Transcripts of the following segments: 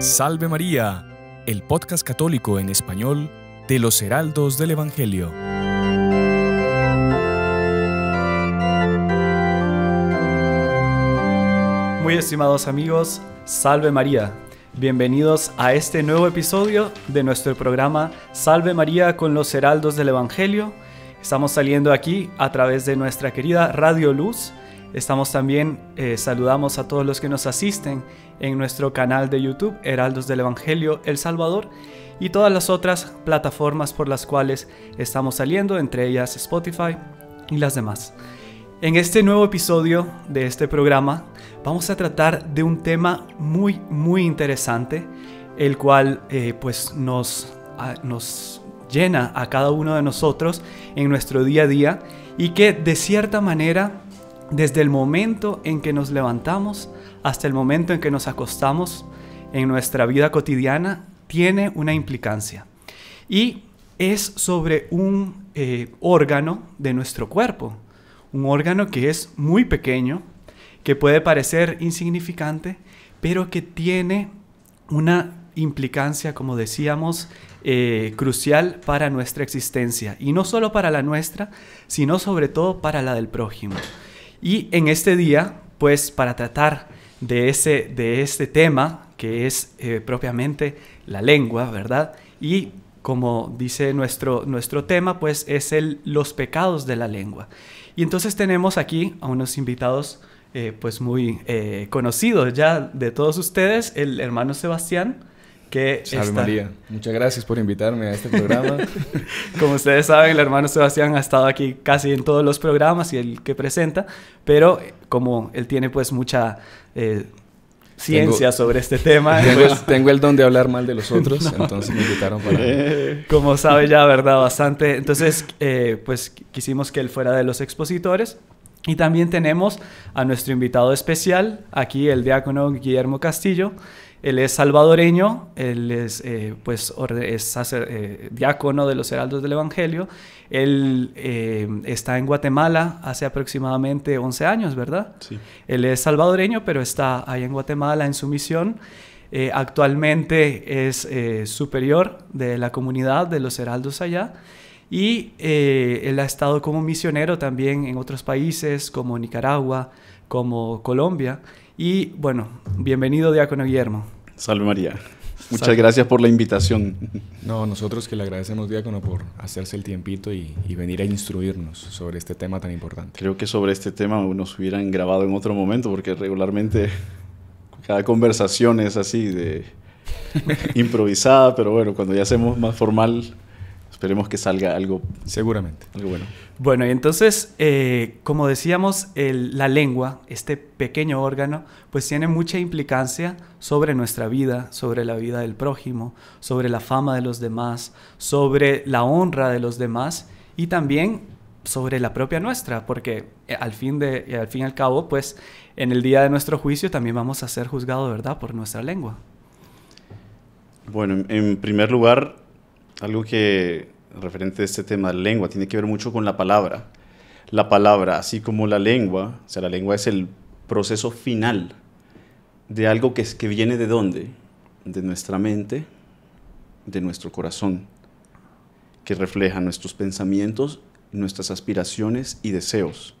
Salve María, el podcast católico en español de los Heraldos del Evangelio. Muy estimados amigos, Salve María. Bienvenidos a este nuevo episodio de nuestro programa Salve María con los Heraldos del Evangelio. Estamos saliendo aquí a través de nuestra querida Radio Luz Estamos también, eh, saludamos a todos los que nos asisten en nuestro canal de YouTube, Heraldos del Evangelio El Salvador, y todas las otras plataformas por las cuales estamos saliendo, entre ellas Spotify y las demás. En este nuevo episodio de este programa vamos a tratar de un tema muy, muy interesante, el cual eh, pues nos, nos llena a cada uno de nosotros en nuestro día a día y que de cierta manera desde el momento en que nos levantamos hasta el momento en que nos acostamos en nuestra vida cotidiana tiene una implicancia. Y es sobre un eh, órgano de nuestro cuerpo, un órgano que es muy pequeño, que puede parecer insignificante, pero que tiene una implicancia, como decíamos, eh, crucial para nuestra existencia. Y no solo para la nuestra, sino sobre todo para la del prójimo. Y en este día, pues para tratar de, ese, de este tema, que es eh, propiamente la lengua, ¿verdad? Y como dice nuestro, nuestro tema, pues es el, los pecados de la lengua. Y entonces tenemos aquí a unos invitados eh, pues muy eh, conocidos ya de todos ustedes, el hermano Sebastián muchas gracias por invitarme a este programa. Como ustedes saben, el hermano Sebastián ha estado aquí casi en todos los programas y el que presenta, pero eh, como él tiene pues mucha eh, ciencia sobre este tema. Pues, tengo, el don de hablar mal de los otros, entonces me invitaron para... Como sabe ya, ¿verdad? Bastante. Entonces, eh, pues quisimos que él fuera de los expositores. Y también tenemos a nuestro invitado especial, aquí el diácono Guillermo Castillo. Él es salvadoreño, él es, eh, pues, es eh, diácono de los Heraldos del Evangelio. Él eh, está en Guatemala hace aproximadamente 11 años, ¿verdad? Sí. Él es salvadoreño, pero está ahí en Guatemala en su misión. actualmente es superior de la comunidad de los Heraldos allá. Y él ha estado como misionero también en otros países como Nicaragua, como Colombia. Y bueno, bienvenido Diácono Guillermo. Salve María. Muchas gracias por la invitación. No, nosotros que le agradecemos, Diácono, por hacerse el tiempito y, y, venir a instruirnos sobre este tema tan importante. Creo que sobre este tema nos hubieran grabado en otro momento, porque regularmente cada conversación es así de improvisada, pero bueno, cuando ya hacemos más formal, Esperemos que salga algo. Seguramente. Algo bueno. Bueno, y entonces, eh, como decíamos, la lengua, este pequeño órgano, pues tiene mucha implicancia sobre nuestra vida, sobre la vida del prójimo, sobre la fama de los demás, sobre la honra de los demás y también sobre la propia nuestra, porque eh, al fin, de, eh, al fin y al cabo, pues en el día de nuestro juicio también vamos a ser juzgados, ¿verdad?, por nuestra lengua. Bueno, en primer lugar, algo que referente a este tema, de lengua, tiene que ver mucho con la palabra. La palabra, así como la lengua, o sea, la lengua es el proceso final de algo que, que viene de dónde? De nuestra mente, de nuestro corazón, que refleja nuestros pensamientos, nuestras aspiraciones y deseos.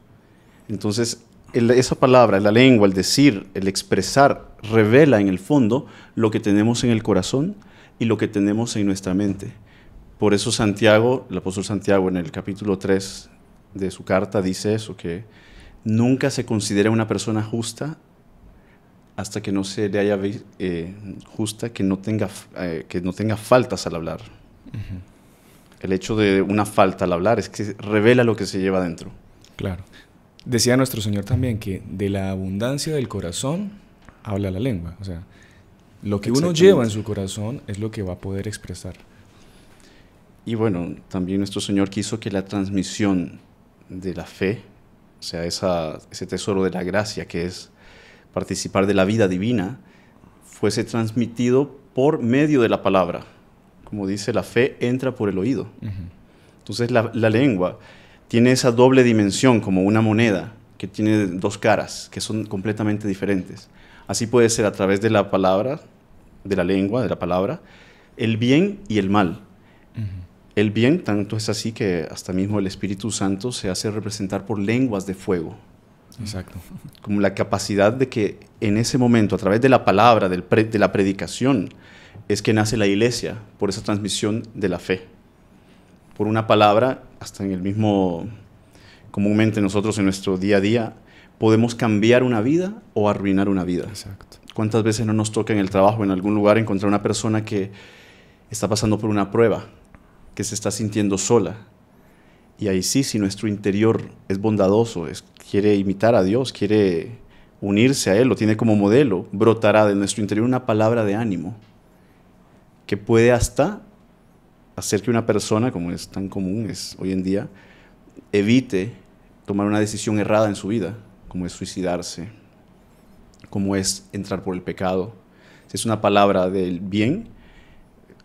Entonces, esa palabra, la lengua, el decir, el expresar, revela en el fondo lo que tenemos en el corazón y lo que tenemos en nuestra mente. Por eso Santiago, el apóstol Santiago en el capítulo 3 de su carta dice eso, que nunca se considera una persona justa hasta que no se le haya eh, justa, que no, tenga, eh, que no tenga faltas al hablar. El hecho de una falta al hablar es que revela lo que se lleva dentro. Claro. Decía nuestro Señor también que de la abundancia del corazón habla la lengua. O sea, lo que uno lleva en su corazón es lo que va a poder expresar. Y bueno, también nuestro Señor quiso que la transmisión de la fe, o sea, ese tesoro de la gracia que es participar de la vida divina, fuese transmitido por medio de la palabra. Como dice, la fe entra por el oído. Entonces la, lengua tiene esa doble dimensión como una moneda que tiene dos caras que son completamente diferentes. Así puede ser a través de la palabra, de la lengua, de la palabra, el bien y el mal el bien, tanto es así que hasta mismo el Espíritu Santo se hace representar por lenguas de fuego. Exacto. Como la capacidad de que en ese momento, a través de la palabra, de la predicación, es que nace la iglesia, por esa transmisión de la fe. Por una palabra, hasta en el mismo, comúnmente nosotros en nuestro día a día, podemos cambiar una vida o arruinar una vida. Exacto. ¿Cuántas veces no nos toca en el trabajo, en algún lugar, encontrar una persona que está pasando por una prueba? que se está sintiendo sola. Y ahí sí, si nuestro interior es bondadoso, es, quiere imitar a Dios, quiere unirse a Él, lo tiene como modelo, brotará de nuestro interior una palabra de ánimo que puede hasta hacer que una persona, como es tan común es hoy en día, evite tomar una decisión errada en su vida, como es suicidarse, como es entrar por el pecado. es una palabra del bien,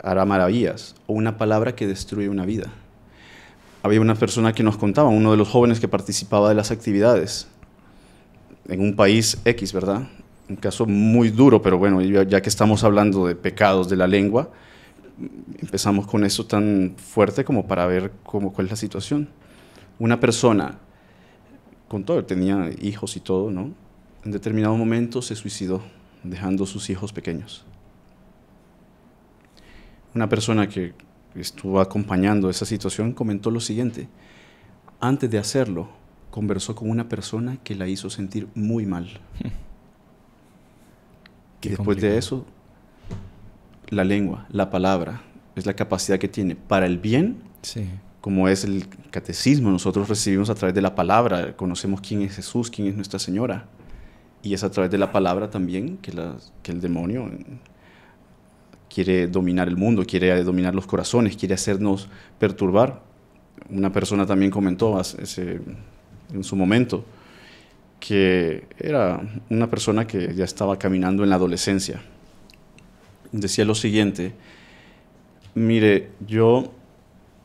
hará maravillas, o una palabra que destruye una vida. Había una persona que nos contaba, uno de los jóvenes que participaba de las actividades, en un país X, ¿verdad? Un caso muy duro, pero bueno, ya que estamos hablando de pecados de la lengua, empezamos con eso tan fuerte como para ver cómo, cuál es la situación. Una persona, con todo, tenía hijos y todo, ¿no? En determinado momento se suicidó, dejando sus hijos pequeños una persona que estuvo acompañando esa situación comentó lo siguiente. Antes de hacerlo, conversó con una persona que la hizo sentir muy mal. y después de eso, la lengua, la palabra, es la capacidad que tiene para el bien, sí. como es el catecismo, nosotros recibimos a través de la palabra, conocemos quién es Jesús, quién es Nuestra Señora, y es a través de la palabra también que el demonio quiere dominar el mundo, quiere dominar los corazones, quiere hacernos perturbar. Una persona también comentó en su momento que era una persona que ya estaba caminando en la adolescencia. Decía lo siguiente, mire, yo,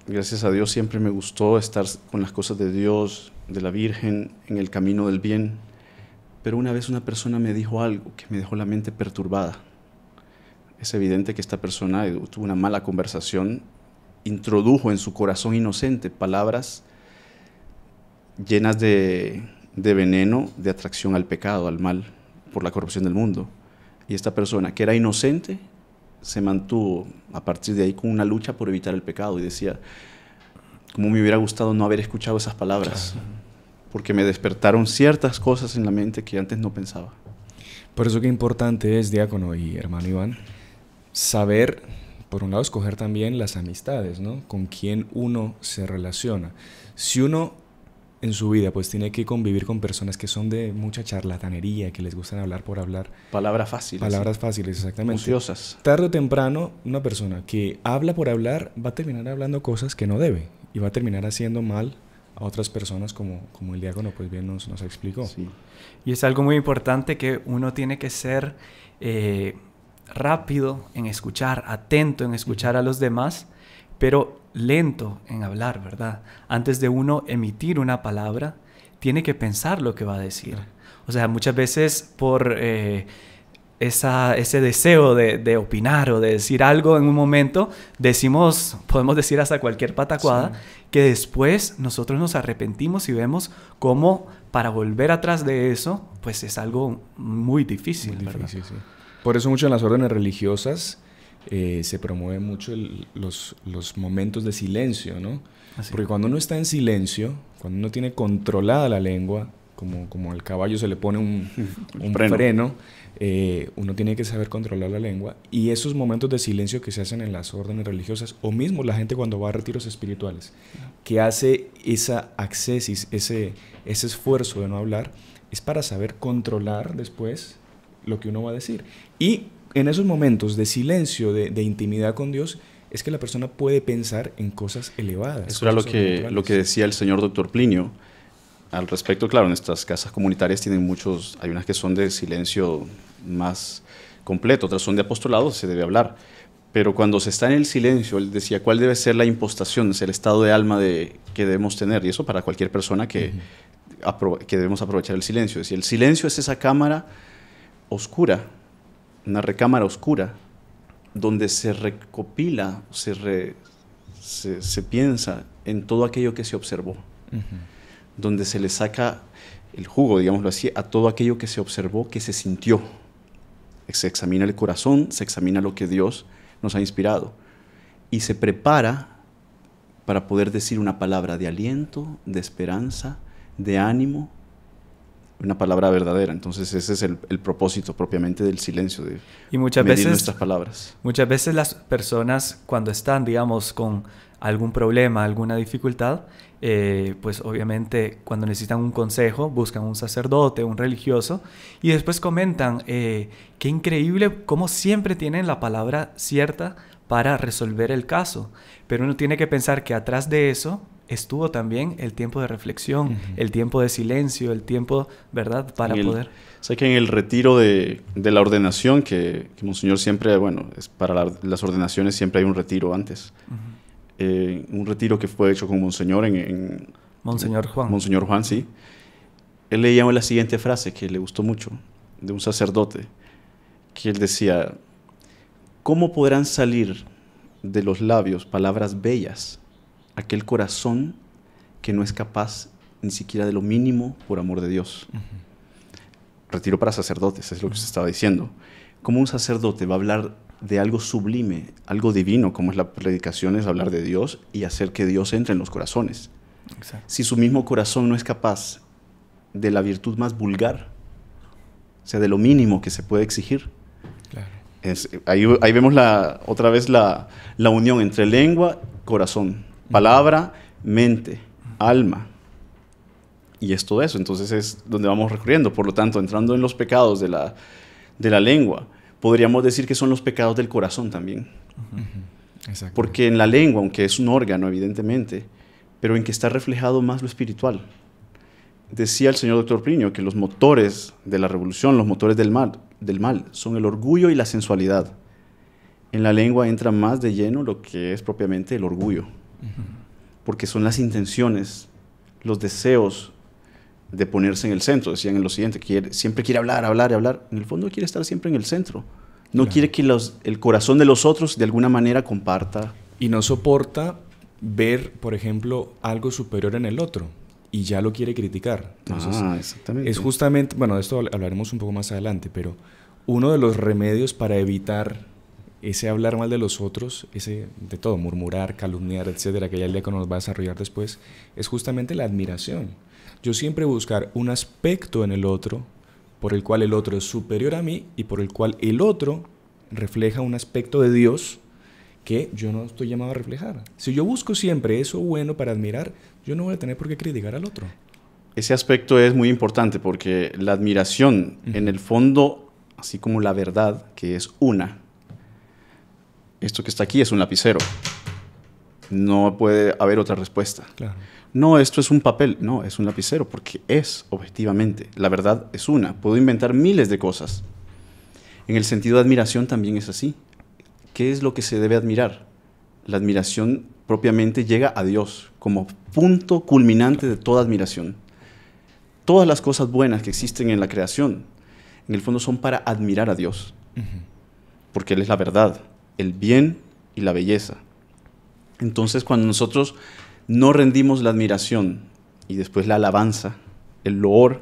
gracias a Dios, siempre me gustó estar con las cosas de Dios, de la Virgen, en el camino del bien, pero una vez una persona me dijo algo que me dejó la mente perturbada es evidente que esta persona tuvo una mala conversación, introdujo en su corazón inocente palabras llenas de, veneno, de atracción al pecado, al mal, por la corrupción del mundo. Y esta persona, que era inocente, se mantuvo a partir de ahí con una lucha por evitar el pecado y decía, como me hubiera gustado no haber escuchado esas palabras, porque me despertaron ciertas cosas en la mente que antes no pensaba. Por eso qué importante es, diácono y hermano Iván, saber, por un lado, escoger también las amistades, ¿no? Con quién uno se relaciona. Si uno en su vida, pues tiene que convivir con personas que son de mucha charlatanería, que les gustan hablar por hablar. Palabras fáciles. Palabras fáciles, exactamente. Ociosas. Tarde o temprano, una persona que habla por hablar va a terminar hablando cosas que no debe y va a terminar haciendo mal a otras personas como, como el diácono pues bien nos, nos explicó. Sí. Y es algo muy importante que uno tiene que ser... Eh, rápido en escuchar, atento en escuchar a los demás, pero lento en hablar, ¿verdad? Antes de uno emitir una palabra, tiene que pensar lo que va a decir. O sea, muchas veces por eh, ese deseo de, opinar o de decir algo en un momento, decimos, podemos decir hasta cualquier patacuada, que después nosotros nos arrepentimos y vemos cómo para volver atrás de eso, pues es algo muy difícil. ¿verdad? Por eso mucho en las órdenes religiosas eh, se promueven mucho los, momentos de silencio, ¿no? Porque cuando uno está en silencio, cuando uno tiene controlada la lengua, como, como al caballo se le pone un, un freno, eh, uno tiene que saber controlar la lengua. Y esos momentos de silencio que se hacen en las órdenes religiosas, o mismo la gente cuando va a retiros espirituales, que hace esa accesis, ese, ese esfuerzo de no hablar, es para saber controlar después lo que uno va a decir. Y en esos momentos de silencio, de, intimidad con Dios, es que la persona puede pensar en cosas elevadas. Eso era lo que, lo que decía el señor doctor Plinio. Al respecto, claro, en estas casas comunitarias tienen muchos, hay unas que son de silencio más completo, otras son de apostolado, se debe hablar. Pero cuando se está en el silencio, él decía, ¿cuál debe ser la impostación, es el estado de alma de, que debemos tener? Y eso para cualquier persona que, que debemos aprovechar el silencio. Es decir, el silencio es esa cámara oscura, una recámara oscura, donde se recopila, se, se, piensa en todo aquello que se observó, donde se le saca el jugo, digámoslo así, a todo aquello que se observó, que se sintió. Se examina el corazón, se examina lo que Dios nos ha inspirado y se prepara para poder decir una palabra de aliento, de esperanza, de ánimo una palabra verdadera. Entonces ese es el, propósito propiamente del silencio, de y muchas veces, nuestras palabras. Muchas veces las personas cuando están, digamos, con algún problema, alguna dificultad, eh, pues obviamente cuando necesitan un consejo buscan un sacerdote, un religioso y después comentan, eh, qué increíble cómo siempre tienen la palabra cierta para resolver el caso. Pero uno tiene que pensar que atrás de eso estuvo también el tiempo de reflexión, el tiempo de silencio, el tiempo, ¿verdad?, para poder. Sé que en el retiro de, la ordenación, que, Monseñor siempre, bueno, es para las ordenaciones siempre hay un retiro antes. Eh, un retiro que fue hecho con Monseñor en, en Monseñor Juan. Monseñor Juan, sí. Él leía la siguiente frase que le gustó mucho, de un sacerdote, que él decía, ¿cómo podrán salir de los labios palabras bellas aquel corazón que no es capaz ni siquiera de lo mínimo por amor de Dios. Retiro para sacerdotes, es lo que se estaba diciendo. ¿Cómo un sacerdote va a hablar de algo sublime, algo divino, como es la predicación, es hablar de Dios y hacer que Dios entre en los corazones? Si su mismo corazón no es capaz de la virtud más vulgar, o sea, de lo mínimo que se puede exigir. ahí, vemos la, otra vez la, unión entre lengua, corazón. Palabra, mente, alma. Y es todo eso. Entonces es donde vamos recurriendo. Por lo tanto, entrando en los pecados de la, de la lengua, podríamos decir que son los pecados del corazón también. Porque en la lengua, aunque es un órgano, evidentemente, pero en que está reflejado más lo espiritual. Decía el señor doctor Plinio que los motores de la revolución, los motores del mal, del mal son el orgullo y la sensualidad. En la lengua entra más de lleno lo que es propiamente el orgullo porque son las intenciones, los deseos de ponerse en el centro. Decían en lo siguiente, quiere, siempre quiere hablar, hablar y hablar. En el fondo quiere estar siempre en el centro. No quiere que el corazón de los otros de alguna manera comparta. Y no soporta ver, por ejemplo, algo superior en el otro y ya lo quiere criticar. ah, exactamente. Es justamente, bueno, de esto hablaremos un poco más adelante, pero uno de los remedios para evitar ese hablar mal de los otros, ese de todo, murmurar, calumniar, etcétera, que ya el diácono nos va a desarrollar después, es justamente la admiración. Yo siempre buscar un aspecto en el otro por el cual el otro es superior a mí y por el cual el otro refleja un aspecto de Dios que yo no estoy llamado a reflejar. Si yo busco siempre eso bueno para admirar, yo no voy a tener por qué criticar al otro. Ese aspecto es muy importante porque la admiración, en el fondo, así como la verdad, que es una, esto que está aquí es un lapicero. No puede haber otra respuesta. Claro. No, esto es un papel. No, es un lapicero porque es objetivamente. La verdad es una. Puedo inventar miles de cosas. En el sentido de admiración también es así. ¿Qué es lo que se debe admirar? La admiración propiamente llega a Dios como punto culminante de toda admiración. Todas las cosas buenas que existen en la creación, en el fondo son para admirar a Dios, porque Él es la verdad, el bien y la belleza. Entonces cuando nosotros no rendimos la admiración y después la alabanza, el loor,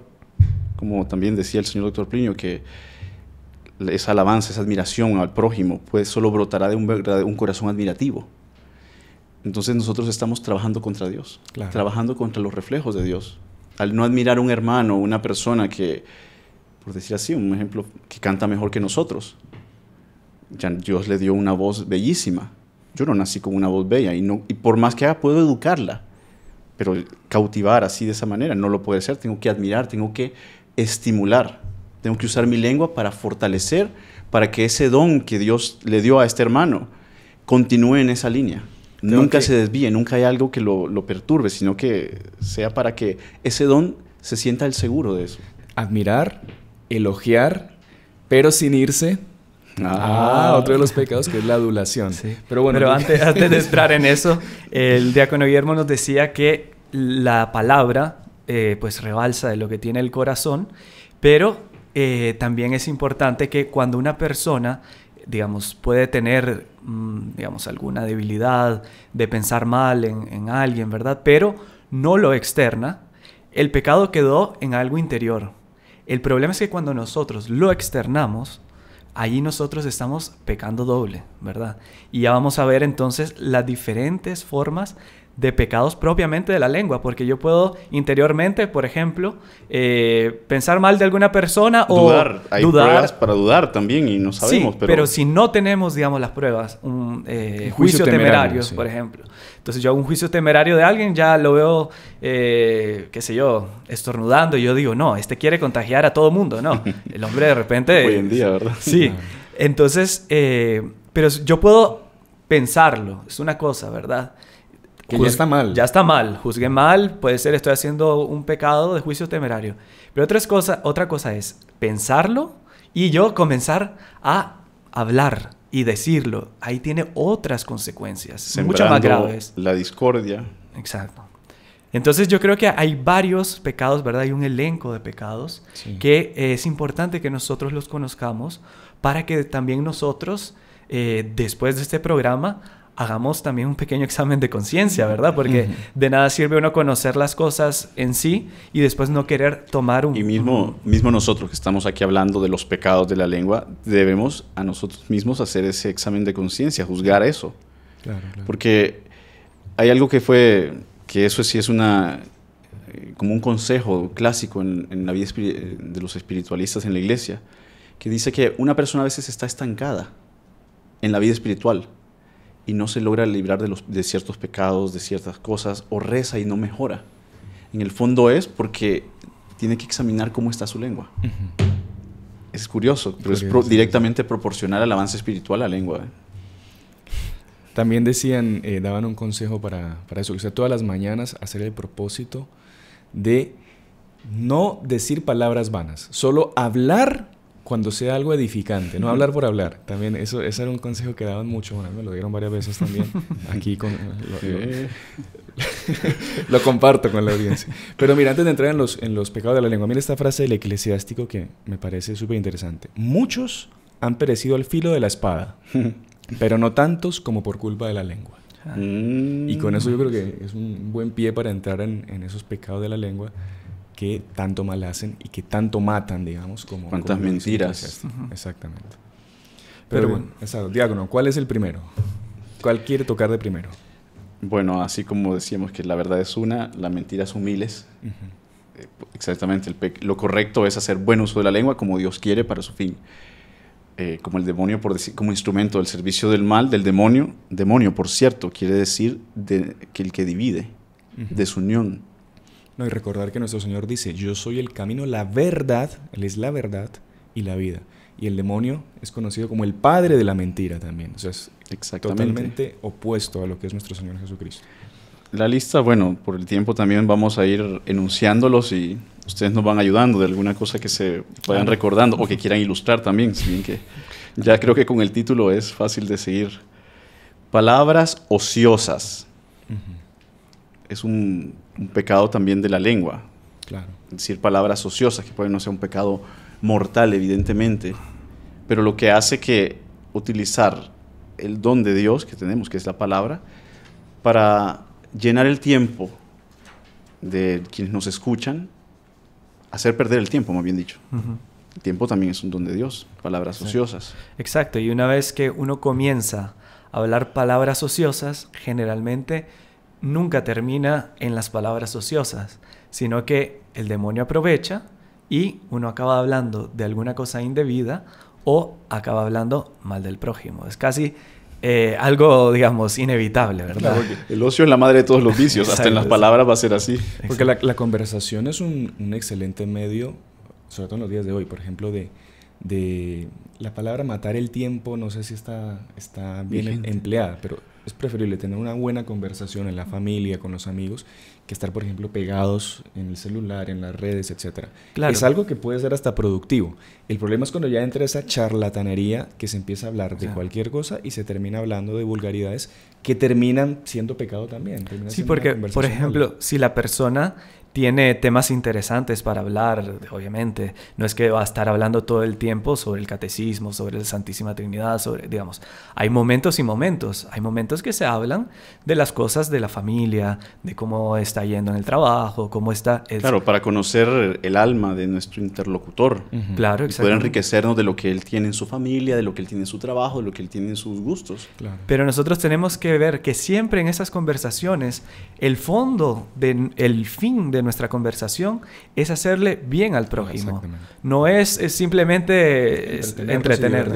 como también decía el señor doctor Plinio, que esa alabanza, esa admiración al prójimo, pues solo brotará de un, corazón admirativo. Entonces nosotros estamos trabajando contra Dios, trabajando contra los reflejos de Dios. Al no admirar un hermano, una persona que, por decir así, un ejemplo, que canta mejor que nosotros, Dios le dio una voz bellísima. Yo no nací con una voz bella y, no, y por más que haga, puedo educarla, pero cautivar así de esa manera no lo puede ser. Tengo que admirar, tengo que estimular, tengo que usar mi lengua para fortalecer, para que ese don que Dios le dio a este hermano continúe en esa línea. nunca se desvíe, nunca hay algo que lo, lo perturbe, sino que sea para que ese don se sienta el seguro de eso. Admirar, elogiar, pero sin irse Ah, otro de los ah. pecados que es la adulación. Pero bueno, antes, de entrar en eso, el diácono Guillermo nos decía que la palabra eh, pues rebalsa de lo que tiene el corazón, pero eh, también es importante que cuando una persona digamos, puede tener, mm, digamos, alguna debilidad de pensar mal en, alguien, ¿verdad? Pero no lo externa. El pecado quedó en algo interior. El problema es que cuando nosotros lo externamos, allí nosotros estamos pecando doble, ¿verdad? Y ya vamos a ver entonces las diferentes formas de pecados propiamente de la lengua, porque yo puedo interiormente, por ejemplo, eh, pensar mal de alguna persona o dudar. Hay pruebas para dudar también y no sabemos. Sí, pero... si no tenemos, digamos, las pruebas, un, eh, juicio, temerario, por ejemplo. Entonces yo hago un juicio temerario de alguien, ya lo veo, eh, qué sé yo, estornudando y yo digo, no, este quiere contagiar a todo mundo, ¿no? El hombre de repente... Hoy en día, ¿verdad? Sí. Entonces, pero yo puedo pensarlo, es una cosa, ¿verdad? ya está mal. Ya está mal, juzgué mal, puede ser estoy haciendo un pecado de juicio temerario. Pero otra cosa, otra cosa es pensarlo y yo comenzar a hablar y decirlo. Ahí tiene otras consecuencias, Muchas mucho más graves. La discordia. Exacto. Entonces yo creo que hay varios pecados, ¿verdad? Hay un elenco de pecados que eh, es importante que nosotros los conozcamos para que también nosotros, eh, después de este programa, hagamos también un pequeño examen de conciencia, ¿verdad? Porque de nada sirve uno conocer las cosas en sí y después no querer tomar un... Y mismo, mismo nosotros que estamos aquí hablando de los pecados de la lengua, debemos a nosotros mismos hacer ese examen de conciencia, juzgar eso. Porque hay algo que fue, que eso sí es una, eh, como un consejo clásico en, en la vida eh, de los espiritualistas en la iglesia, que dice que una persona a veces está estancada en la vida espiritual y no se logra librar de, los, de ciertos pecados, de ciertas cosas, o reza y no mejora. En el fondo es porque tiene que examinar cómo está su lengua. Es curioso, pero es directamente proporcional al avance espiritual a la lengua. ¿eh? También decían, eh, daban un consejo para, eso, que sea, todas las mañanas hacer el propósito de no decir palabras vanas, solo hablar cuando sea algo edificante, no hablar por hablar. También eso, ese era un consejo que daban mucho, me lo dieron varias veces también aquí con... Lo, comparto con la audiencia. Pero mira, antes de entrar en los, en los pecados de la lengua, mira esta frase del eclesiástico que me parece súper interesante. Muchos han perecido al filo de la espada, pero no tantos como por culpa de la lengua. Ah. Y con eso yo creo que es un buen pie para entrar en, en esos pecados de la lengua que tanto mal hacen y que tanto matan, digamos, como... Cuántas mentiras. Exactamente. Pero, bueno, exacto. Diácono, ¿cuál es el primero? ¿Cuál quiere tocar de primero? Bueno, así como decíamos que la verdad es una, las mentiras son miles. Eh, exactamente, el lo correcto es hacer buen uso de la lengua como Dios quiere para su fin. Eh, como el demonio, por decir, como instrumento del servicio del mal, del demonio. Demonio, por cierto, quiere decir de, que el que divide, desunión no, y recordar que nuestro Señor dice, yo soy el camino, la verdad, Él es la verdad y la vida. Y el demonio es conocido como el padre de la mentira también. O sea, es totalmente opuesto a lo que es nuestro Señor Jesucristo. La lista, bueno, por el tiempo también vamos a ir enunciándolos y ustedes nos van ayudando de alguna cosa que se vayan recordando o que quieran ilustrar también. Sin que ya creo que con el título es fácil de seguir. Palabras ociosas es un, pecado también de la lengua. Claro. Es decir palabras ociosas, que pueden no ser un pecado mortal, evidentemente, pero lo que hace que utilizar el don de Dios que tenemos, que es la palabra, para llenar el tiempo de quienes nos escuchan, hacer perder el tiempo, más bien dicho. El tiempo también es un don de Dios, palabras ociosas. Exacto, y una vez que uno comienza a hablar palabras ociosas, generalmente nunca termina en las palabras ociosas, sino que el demonio aprovecha y uno acaba hablando de alguna cosa indebida o acaba hablando mal del prójimo. Es casi eh, algo, digamos, inevitable, ¿verdad? el ocio es la madre de todos los vicios, hasta en las palabras va a ser así. Porque la, conversación es un, excelente medio, sobre todo en los días de hoy, por ejemplo, de, la palabra matar el tiempo, no sé si está, bien empleada, pero es preferible tener una buena conversación en la familia, con los amigos, que estar, por ejemplo, pegados en el celular, en las redes, etc. Es algo que puede ser hasta productivo. El problema es cuando ya entra esa charlatanería que se empieza a hablar de cualquier cosa y se termina hablando de vulgaridades que terminan siendo pecado también. sí, porque, por ejemplo, si la persona tiene temas interesantes para hablar, obviamente. No es que va a estar hablando todo el tiempo sobre el catecismo, sobre la Santísima Trinidad, sobre, digamos, hay momentos y momentos. Hay momentos que se hablan de las cosas de la familia, de cómo está yendo en el trabajo, cómo está... Claro, para conocer el alma de nuestro interlocutor. Claro, exacto. Poder enriquecernos de lo que él tiene en su familia, de lo que él tiene en su trabajo, de lo que él tiene en sus gustos. Claro. Pero nosotros tenemos que ver que siempre en esas conversaciones, el fondo, de, el fin de nuestra conversación es hacerle bien al prójimo. No es, simplemente entretener.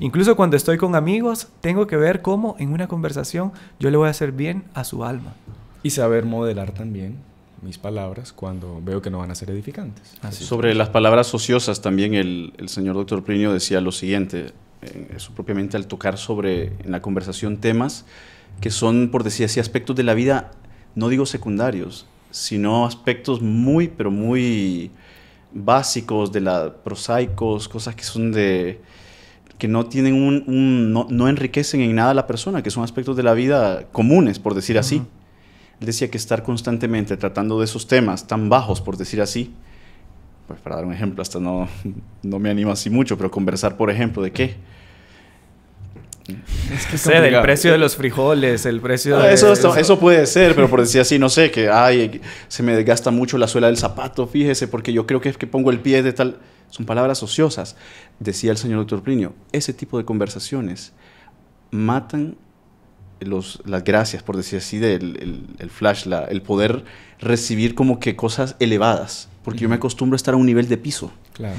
Incluso cuando estoy con amigos, tengo que ver cómo en una conversación yo le voy a hacer bien a su alma. Y saber modelar también mis palabras cuando veo que no van a ser edificantes. Sobre las palabras ociosas también el, señor doctor Plinio decía lo siguiente, eh, eso propiamente al tocar sobre en la conversación temas que son, por decir así, aspectos de la vida, no digo secundarios, sino aspectos muy, pero muy básicos, de la prosaicos, cosas que son de que no tienen un, no, enriquecen en nada a la persona, que son aspectos de la vida comunes, por decir así. Él decía que estar constantemente tratando de esos temas tan bajos, por decir así, pues para dar un ejemplo, hasta no, no me animo así mucho, pero conversar, por ejemplo, de qué es que sé, precio de los frijoles, el precio ah, de... Eso, eso, puede ser, pero por decir así, no sé, que ay, se me desgasta mucho la suela del zapato, fíjese, porque yo creo que es que pongo el pie de tal... Son palabras ociosas, decía el señor doctor Plinio. Ese tipo de conversaciones matan las gracias, por decir así, del el, flash, la, el poder recibir como que cosas elevadas. Porque yo me acostumbro a estar a un nivel de piso.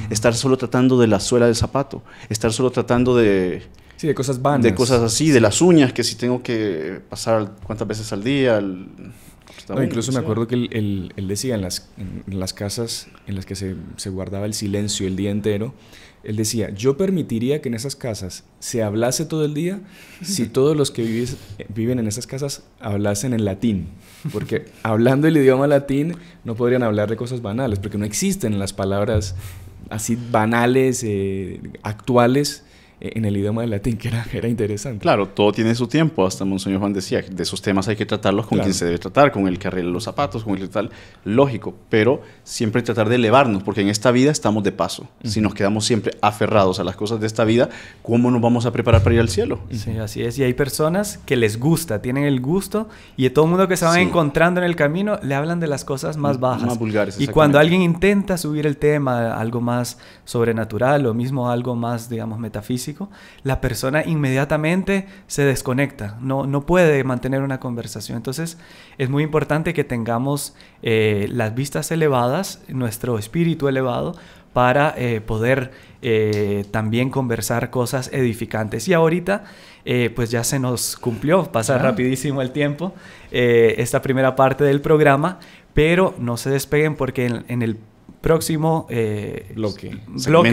Estar solo tratando de la suela del zapato. Estar solo tratando de... Sí, de cosas vanas. De cosas así, de las uñas, que si tengo que pasar cuántas veces al día. incluso me acuerdo que él, decía en las, en las, casas en las que se, se, guardaba el silencio el día entero, él decía, yo permitiría que en esas casas se hablase todo el día si todos los que viven en esas casas hablasen en latín. Porque hablando el idioma latín no podrían hablar de cosas banales, porque no existen las palabras así banales, eh, actuales eh, en el idioma del latín, que era, interesante. Claro, todo tiene su tiempo, hasta Monseñor Juan decía, de esos temas hay que tratarlos con quien se debe tratar, con el que arregla los zapatos, con el tal, lógico, pero siempre tratar de elevarnos, porque en esta vida estamos de paso. Si nos quedamos siempre aferrados a las cosas de esta vida, ¿cómo nos vamos a preparar para ir al cielo? Sí, así es, y hay personas que les gusta, tienen el gusto, y de todo el mundo que se van encontrando en el camino le hablan de las cosas más bajas. Más vulgares. Y cuando alguien intenta subir el tema algo más sobrenatural o mismo algo más, digamos, metafísico, la persona inmediatamente se desconecta, no, no puede mantener una conversación. Entonces es muy importante que tengamos eh, las vistas elevadas, nuestro espíritu elevado, para eh, poder eh, también conversar cosas edificantes. Y ahorita, pues ya se nos cumplió, pasa rapidísimo el tiempo, esta primera parte del programa, pero no se despeguen porque en el próximo eh, bloque,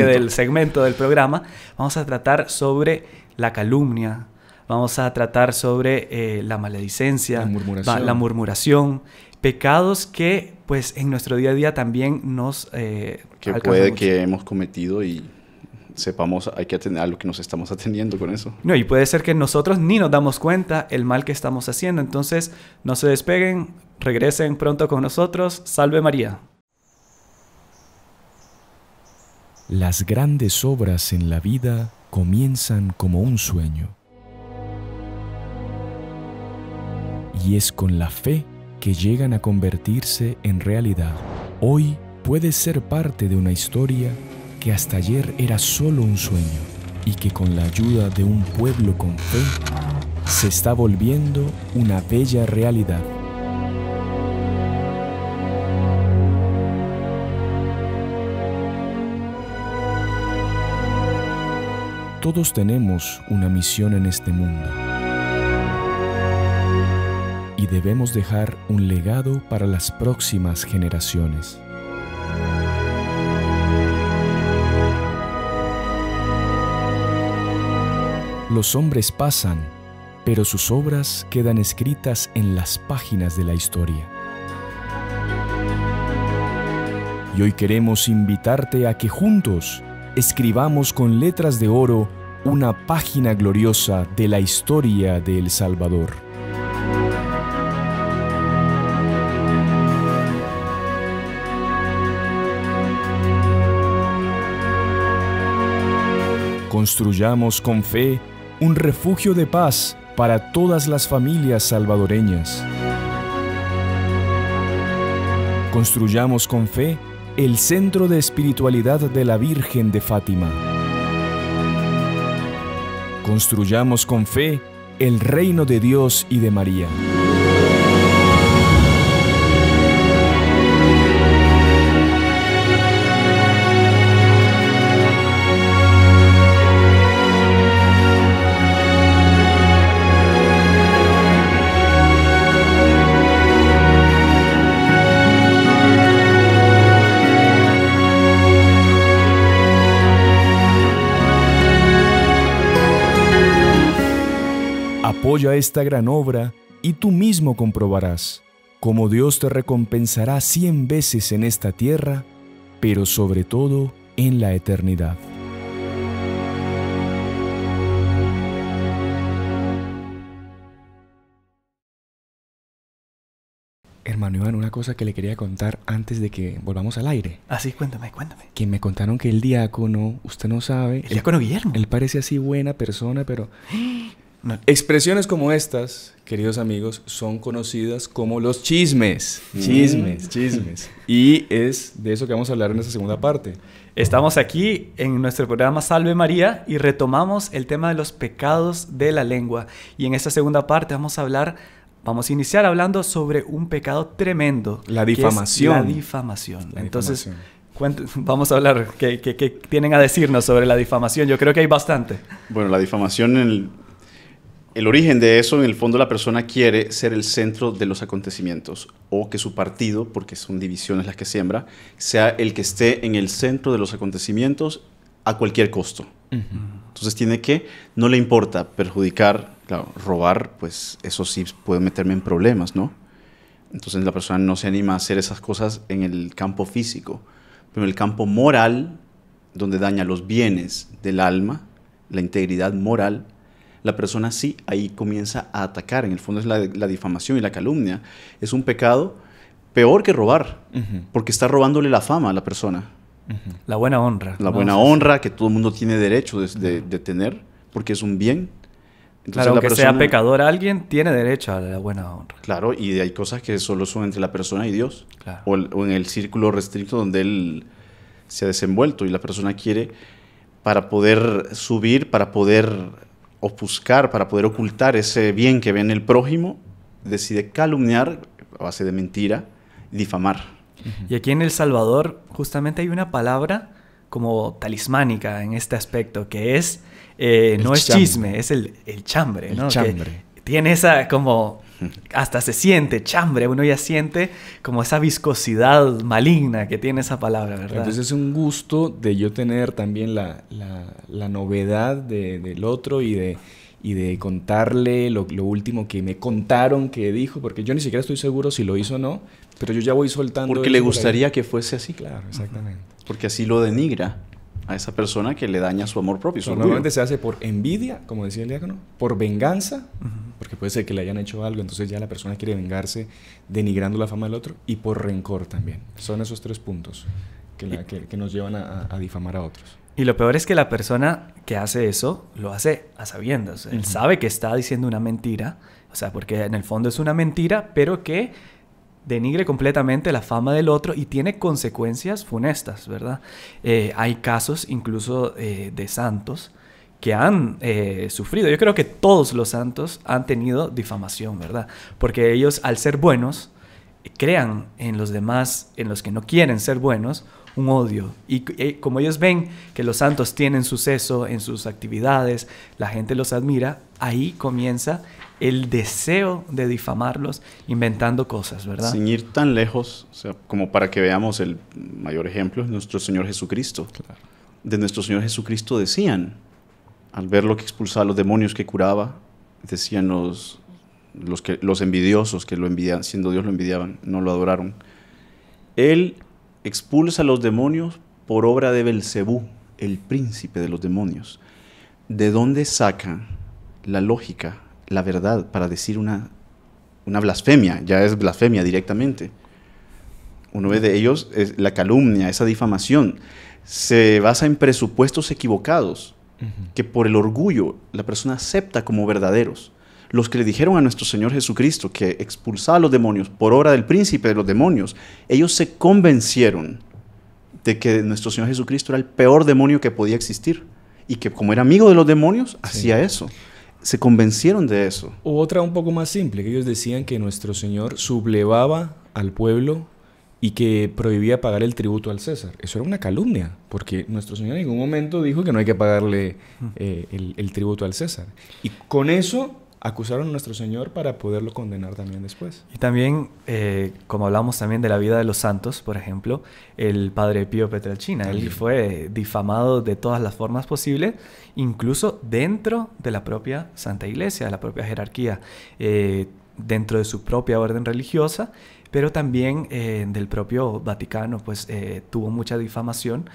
del segmento del programa, vamos a tratar sobre la calumnia, vamos a tratar sobre eh, la maledicencia, la murmuración. pecados que pues en nuestro día a día también nos... Eh, que puede que hemos cometido y sepamos, hay que atender a lo que nos estamos atendiendo con eso. No, y puede ser que nosotros ni nos damos cuenta el mal que estamos haciendo, entonces no se despeguen, regresen pronto con nosotros, salve María. Las grandes obras en la vida comienzan como un sueño. Y es con la fe que llegan a convertirse en realidad. Hoy puede ser parte de una historia que hasta ayer era solo un sueño y que con la ayuda de un pueblo con fe se está volviendo una bella realidad. Todos tenemos una misión en este mundo y debemos dejar un legado para las próximas generaciones. Los hombres pasan, pero sus obras quedan escritas en las páginas de la historia. Y hoy queremos invitarte a que juntos escribamos con letras de oro una página gloriosa de la historia de El Salvador. Construyamos con fe un refugio de paz para todas las familias salvadoreñas. Construyamos con fe el Centro de Espiritualidad de la Virgen de Fátima. Construyamos con fe el reino de Dios y de María. Apoya esta gran obra y tú mismo comprobarás cómo Dios te recompensará cien veces en esta tierra, pero sobre todo en la eternidad. Hermano Iván, una cosa que le quería contar antes de que volvamos al aire. Así, ah, sí, cuéntame, cuéntame. Que me contaron que el diácono, usted no sabe. el diácono Guillermo. Él parece así buena persona, pero ¡Ah! Expresiones como estas, queridos amigos, son conocidas como los chismes. Mm. Chismes, chismes. Y es de eso que vamos a hablar en esta segunda parte. Estamos aquí en nuestro programa Salve María y retomamos el tema de los pecados de la lengua. Y en esta segunda parte vamos a hablar, vamos a iniciar hablando sobre un pecado tremendo. La difamación. la difamación. Entonces, vamos a hablar, ¿qué, qué, tienen a decirnos sobre la difamación? Yo creo que hay bastante. Bueno, la difamación en el el origen de eso, en el fondo, la persona quiere ser el centro de los acontecimientos o que su partido, porque son divisiones las que siembra, sea el que esté en el centro de los acontecimientos a cualquier costo. Entonces tiene que, no le importa perjudicar, robar, pues eso sí puede meterme en problemas, ¿no? Entonces la persona no se anima a hacer esas cosas en el campo físico, pero en el campo moral, donde daña los bienes del alma, la integridad moral, la persona sí ahí comienza a atacar. En el fondo es la, difamación y la calumnia. Es un pecado peor que robar, porque está robándole la fama a la persona. La buena honra. La buena honra que todo el mundo tiene derecho de, tener, porque es un bien. claro, que sea pecador alguien, tiene derecho a la buena honra. Claro, y hay cosas que solo son entre la persona y Dios. O, o, en el círculo restricto donde él se ha desenvuelto y la persona quiere para poder subir, para poder ofuscar, para poder ocultar ese bien que ve en el prójimo, decide calumniar a base de mentira, difamar. Y aquí en El Salvador justamente hay una palabra como talismánica en este aspecto, que es, eh, no es chisme, es el, chambre, el ¿no? chambre. tiene esa como hasta se siente chambre, uno ya siente como esa viscosidad maligna que tiene esa palabra, ¿verdad? Entonces es un gusto de yo tener también la, novedad de, del otro y de, y de contarle lo, último que me contaron que dijo, porque yo ni siquiera estoy seguro si lo hizo o no, pero yo ya voy soltando. Porque le gustaría que fuese así. Claro, exactamente. Porque así lo denigra esa persona que le daña su amor propio. Normalmente se hace por envidia, como decía el diácono, por venganza, porque puede ser que le hayan hecho algo, entonces ya la persona quiere vengarse denigrando la fama del otro, y por rencor también. Son esos tres puntos que, que, nos llevan a, difamar a otros. Y lo peor es que la persona que hace eso lo hace a sabiendas. Él sabe que está diciendo una mentira, o sea, porque en el fondo es una mentira, pero que denigre completamente la fama del otro y tiene consecuencias funestas, ¿verdad? Eh, hay casos incluso eh, de santos que han eh, sufrido. Yo creo que todos los santos han tenido difamación, ¿verdad? Porque ellos al ser buenos, crean en los demás, en los que no quieren ser buenos, un odio. y, como ellos ven que los santos tienen suceso en sus actividades, la gente los admira, ahí comienza el deseo de difamarlos inventando cosas, ¿verdad? Sin ir tan lejos, o sea, como para que veamos el mayor ejemplo, nuestro Señor Jesucristo. De nuestro Señor Jesucristo decían, al ver lo que expulsaba a los demonios que curaba, decían los, los, que, los envidiosos que lo envidiaban, siendo Dios lo envidiaban, no lo adoraron. Él expulsa a los demonios por obra de Belcebú, el príncipe de los demonios. ¿De dónde saca la lógica, la verdad, para decir una, blasfemia, ya es blasfemia directamente. Uno ve de ellos es la calumnia, esa difamación, se basa en presupuestos equivocados que por el orgullo la persona acepta como verdaderos. Los que le dijeron a nuestro Señor Jesucristo que expulsaba a los demonios por obra del príncipe de los demonios, ellos se convencieron de que nuestro Señor Jesucristo era el peor demonio que podía existir y que como era amigo de los demonios, hacía eso se convencieron de eso. O otra un poco más simple, que ellos decían que nuestro Señor sublevaba al pueblo y que prohibía pagar el tributo al César. Eso era una calumnia, porque nuestro Señor en ningún momento dijo que no hay que pagarle eh, el tributo al César. Y con eso acusaron a nuestro Señor para poderlo condenar también después. Y también, eh, como hablamos también de la vida de los santos, por ejemplo, el padre Pío china él fue difamado de todas las formas posibles, incluso dentro de la propia Santa Iglesia, de la propia jerarquía, eh, dentro de su propia orden religiosa, pero también eh, del propio Vaticano, pues eh, tuvo mucha difamación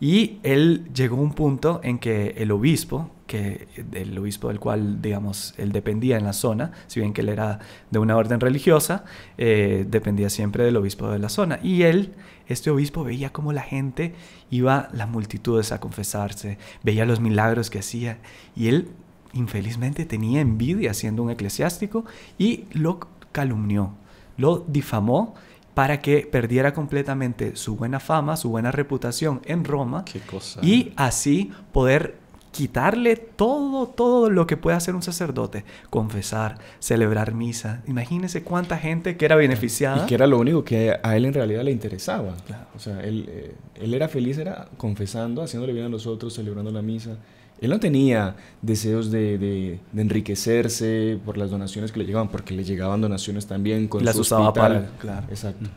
y él llegó a un punto en que el obispo, que el obispo del cual, digamos, él dependía en la zona, si bien que él era de una orden religiosa, eh, dependía siempre del obispo de la zona. Y él, este obispo, veía cómo la gente iba, las multitudes, a confesarse, veía los milagros que hacía, y él, infelizmente, tenía envidia siendo un eclesiástico y lo calumnió lo difamó para que perdiera completamente su buena fama, su buena reputación en Roma Qué cosa. y ¿eh? así poder quitarle todo, todo lo que puede hacer un sacerdote, confesar, celebrar misa. Imagínese cuánta gente que era beneficiada. Y que era lo único que a él en realidad le interesaba. O sea, él, eh, él era feliz, era confesando, haciéndole bien a los otros, celebrando la misa. Él no tenía deseos de, enriquecerse por las donaciones que le llegaban, porque le llegaban donaciones también con las su usaba para. Claro. Exacto.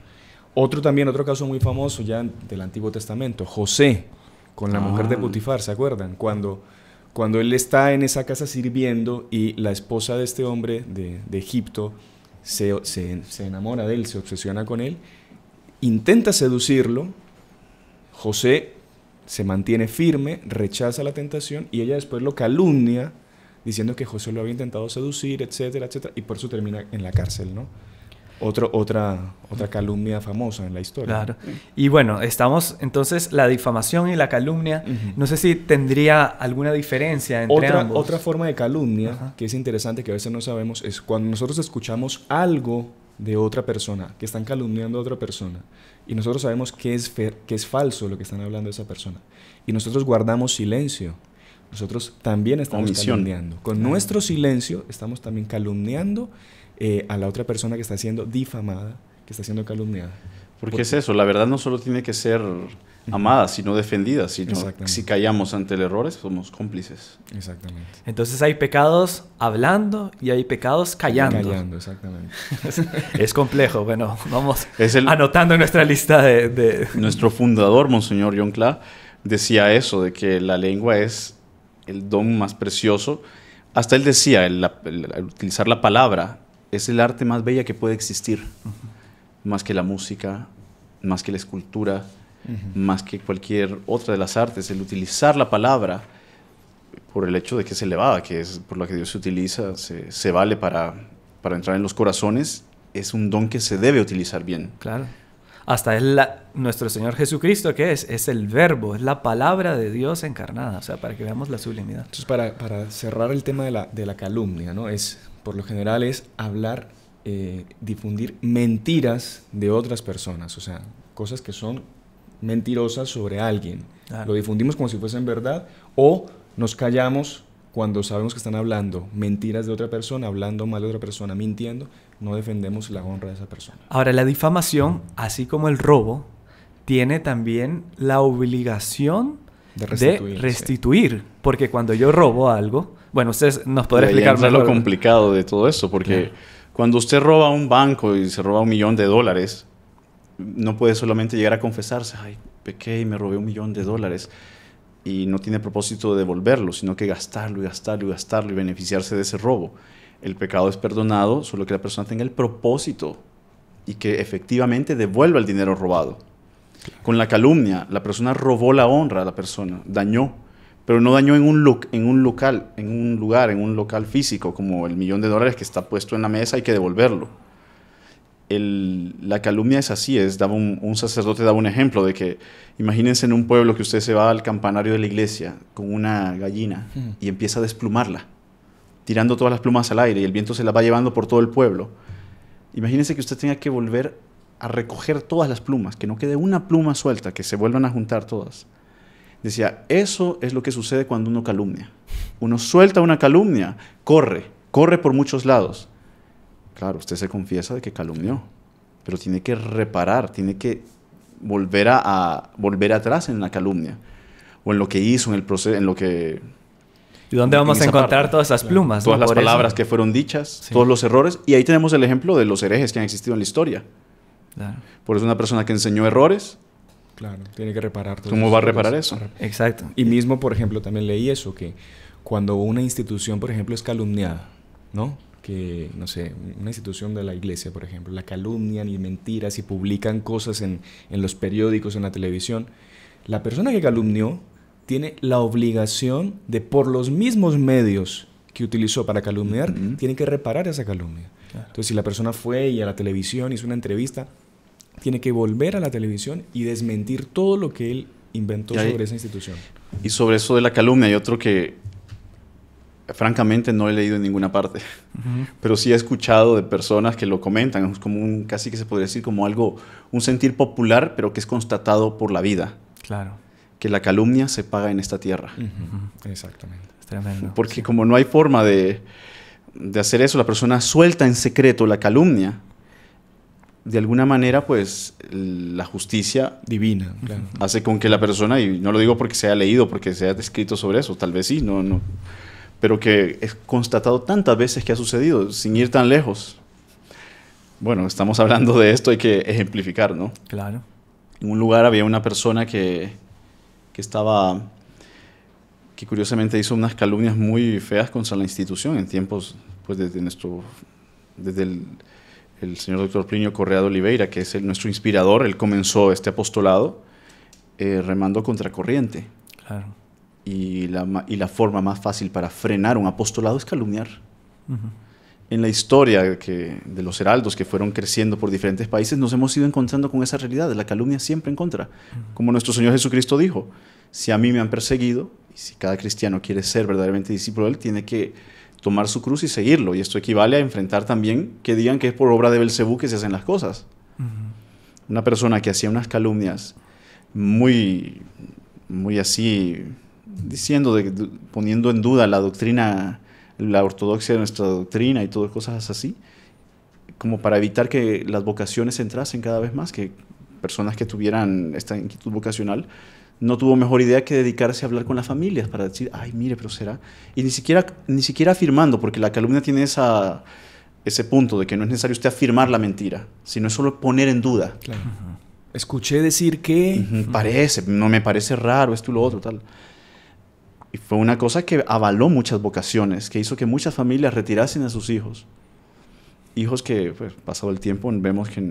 Otro también, otro caso muy famoso ya del Antiguo Testamento, José, con la mujer de ah. Putifar, ¿se acuerdan? Cuando, cuando él está en esa casa sirviendo y la esposa de este hombre de, Egipto se, se enamora de él, se obsesiona con él, intenta seducirlo, José se mantiene firme, rechaza la tentación y ella después lo calumnia diciendo que José lo había intentado seducir, etcétera, etcétera, y por eso termina en la cárcel, ¿no? Otro, otra, otra calumnia famosa en la historia. Claro. Y bueno, estamos entonces la difamación y la calumnia. No sé si tendría alguna diferencia entre otra, ambos. Otra forma de calumnia que es interesante que a veces no sabemos es cuando nosotros escuchamos algo de otra persona, que están calumniando a otra persona y nosotros sabemos que es, que es falso lo que están hablando esa persona. Y nosotros guardamos silencio. Nosotros también estamos calumniando. Con nuestro silencio estamos también calumniando eh, a la otra persona que está siendo difamada, que está siendo calumniada. Porque es eso, la verdad no solo tiene que ser amadas, sino defendidas. si callamos ante el error, somos cómplices. Exactamente. Entonces hay pecados hablando y hay pecados callando. es, complejo. Bueno, vamos anotando nuestra lista de, Nuestro fundador, Monseñor John Cla, decía eso, de que la lengua es el don más precioso. Hasta él decía, el, utilizar la palabra es el arte más bella que puede existir. Más que la música, más que la escultura, más que cualquier otra de las artes, el utilizar la palabra por el hecho de que es elevada, que es por la que Dios se utiliza, se, vale para, para entrar en los corazones, es un don que se debe utilizar bien. Claro hasta es nuestro Señor Jesucristo, que es? Es el verbo, es la palabra de Dios encarnada, o sea, para que veamos la sublimidad. Entonces, para, cerrar el tema de la, calumnia, ¿no? Es, por lo general, es hablar, eh, difundir mentiras de otras personas, o sea, cosas que son mentirosas sobre alguien. Lo difundimos como si fuese en verdad o nos callamos cuando sabemos que están hablando mentiras de otra persona, hablando mal de otra persona, mintiendo, no defendemos la honra de esa persona. Ahora, la difamación, así como el robo, tiene también la obligación de restituir. porque cuando yo robo algo, bueno, ustedes nos podrá explicar lo complicado de todo eso, porque cuando usted roba un banco y se roba un millón de dólares, no puede solamente llegar a confesarse, ay, pequé y me robé un millón de dólares y no tiene propósito de devolverlo, sino que gastarlo y gastarlo y gastarlo y beneficiarse de ese robo. El pecado es perdonado, solo que la persona tenga el propósito y que efectivamente devuelva el dinero robado. Con la calumnia, la persona robó la honra a la persona, dañó, pero no dañó en un, look, en un local, en un lugar, en un local físico, como el millón de dólares que está puesto en la mesa, hay que devolverlo la calumnia es así, es, daba un, sacerdote daba un ejemplo de que, imagínense en un pueblo que usted se va al campanario de la iglesia con una gallina hmm. y empieza a desplumarla, tirando todas las plumas al aire y el viento se la va llevando por todo el pueblo. Imagínense que usted tenga que volver a recoger todas las plumas, que no quede una pluma suelta, que se vuelvan a juntar todas. Decía, eso es lo que sucede cuando uno calumnia. Uno suelta una calumnia, corre, corre por muchos lados, Claro, usted se confiesa de que calumnió, pero tiene que reparar, tiene que volver, a, volver atrás en la calumnia o en lo que hizo, en el proceso, en lo que... ¿Y dónde vamos a encontrar todas esas plumas? Todas las palabras que fueron dichas, todos los errores, y ahí tenemos el ejemplo de los herejes que han existido en la historia. Por eso una persona que enseñó errores, Claro, tiene que reparar. Todo ¿Cómo va a reparar eso? Exacto. Y mismo, por ejemplo, también leí eso, que cuando una institución, por ejemplo, es calumniada, ¿no? que, no sé, una institución de la iglesia, por ejemplo, la calumnian y mentiras y publican cosas en, los periódicos, en la televisión, la persona que calumnió tiene la obligación de, por los mismos medios que utilizó para calumniar, tiene que reparar esa calumnia. Entonces, si la persona fue y a la televisión hizo una entrevista, tiene que volver a la televisión y desmentir todo lo que él inventó sobre esa institución. Y sobre eso de la calumnia, hay otro que francamente no he leído en ninguna parte, pero sí he escuchado de personas que lo comentan, es como un, casi que se podría decir como algo, un sentir popular, pero que es constatado por la vida. Claro. Que la calumnia se paga en esta tierra. Exactamente. Es tremendo. Porque como no hay forma de, hacer eso, la persona suelta en secreto la calumnia. De alguna manera, pues la justicia divina hace con que la persona, y no lo digo porque se haya leído, porque se haya escrito sobre eso, tal vez sí, no, no, pero que he constatado tantas veces que ha sucedido, sin ir tan lejos. Bueno, estamos hablando de esto, hay que ejemplificar, ¿no? Claro. En un lugar había una persona que, que estaba, que curiosamente hizo unas calumnias muy feas contra la institución en tiempos, pues desde nuestro, desde el, el señor doctor Plinio Correa de Oliveira, que es el, nuestro inspirador, él comenzó este apostolado eh, remando contracorriente. Claro y la, y la forma más fácil para frenar un apostolado es calumniar. En la historia que, de los heraldos que fueron creciendo por diferentes países, nos hemos ido encontrando con esa realidad, de la calumnia siempre en contra. Como nuestro Señor Jesucristo dijo, si a mí me han perseguido, y si cada cristiano quiere ser verdaderamente discípulo de Él, tiene que tomar su cruz y seguirlo. Y esto equivale a enfrentar también que digan que es por obra de Belcebú que se hacen las cosas. Una persona que hacía unas calumnias muy, muy así diciendo, de, poniendo en duda la doctrina, la ortodoxia de nuestra doctrina y todo, cosas así, como para evitar que las vocaciones entrasen cada vez más, que personas que tuvieran esta inquietud vocacional no tuvo mejor idea que dedicarse a hablar con las familias para decir, ay, mire, pero será. Y ni siquiera, ni siquiera afirmando, porque la calumnia tiene ese punto de que no es necesario usted afirmar la mentira, sino es solo poner en duda. Claro. Escuché decir que... Parece, no me parece raro, esto y lo otro, tal. Y fue una cosa que avaló muchas vocaciones, que hizo que muchas familias retirasen a sus hijos. Hijos que, pues, pasado el tiempo, vemos que